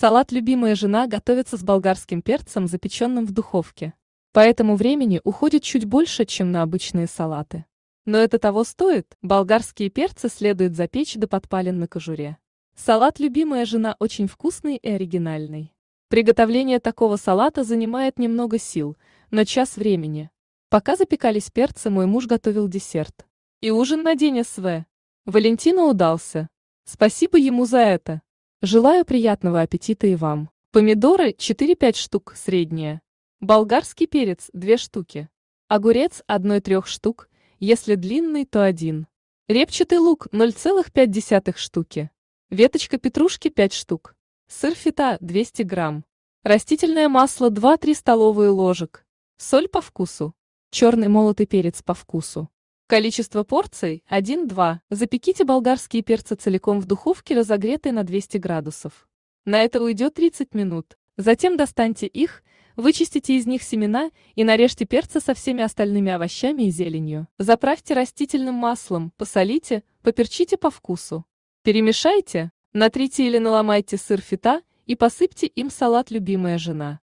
Салат «Любимая жена» готовится с болгарским перцем, запеченным в духовке. Поэтому времени уходит чуть больше, чем на обычные салаты. Но это того стоит, болгарские перцы следует запечь до подпален на кожуре. Салат «Любимая жена» очень вкусный и оригинальный. Приготовление такого салата занимает немного сил, но час времени. Пока запекались перцы, мой муж готовил десерт. И ужин на день СВ. Валентина удался. Спасибо ему за это. Желаю приятного аппетита и вам. Помидоры 4-5 штук, средние. Болгарский перец 2 штуки. Огурец 1-3 штук, если длинный, то один. Репчатый лук 0,5 штуки. Веточка петрушки 5 штук. Сыр фета 200 грамм. Растительное масло 2-3 столовые ложек. Соль по вкусу. Черный молотый перец по вкусу. Количество порций – 1-2. Запеките болгарские перцы целиком в духовке, разогретой на 200 градусов. На это уйдет 30 минут. Затем достаньте их, вычистите из них семена и нарежьте перцы со всеми остальными овощами и зеленью. Заправьте растительным маслом, посолите, поперчите по вкусу. Перемешайте, натрите или наломайте сыр фета и посыпьте им салат «Любимая жена».